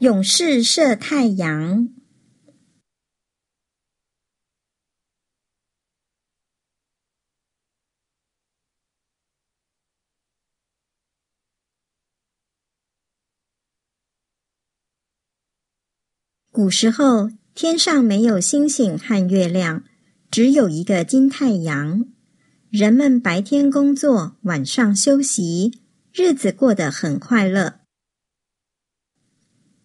勇士射太阳。古时候，天上没有星星和月亮，只有一个金太阳。人们白天工作，晚上休息，日子过得很快乐。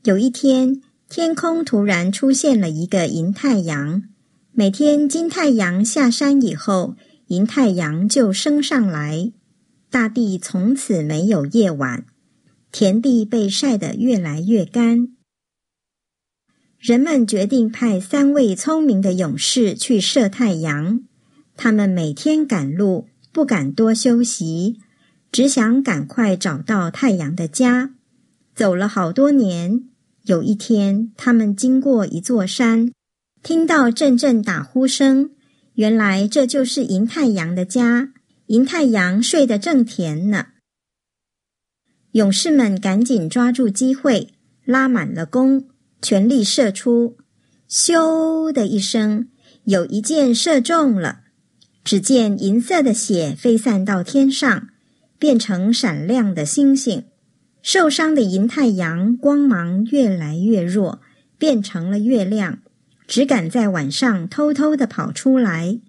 有一天，天空突然出现了一个银太阳。每天金太阳下山以后，银太阳就升上来，大地从此没有夜晚，田地被晒得越来越干。人们决定派三位聪明的勇士去射太阳。他们每天赶路，不敢多休息，只想赶快找到太阳的家。走了好多年。有一天，他们经过一座山，听到阵阵打呼声。原来这就是银太阳的家，银太阳睡得正甜呢。勇士们赶紧抓住机会，拉满了弓，全力射出。咻的一声，有一箭射中了。只见银色的血飞散到天上，变成闪亮的星星。受伤的银太阳光芒越来越弱，变成了月亮，只敢在晚上偷偷的跑出来。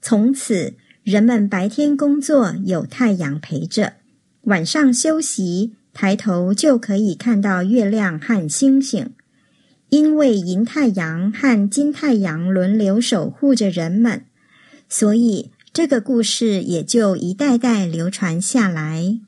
从此，人们白天工作有太阳陪着，晚上休息抬头就可以看到月亮和星星。因为银太阳和金太阳轮流守护着人们，所以这个故事也就一代代流传下来。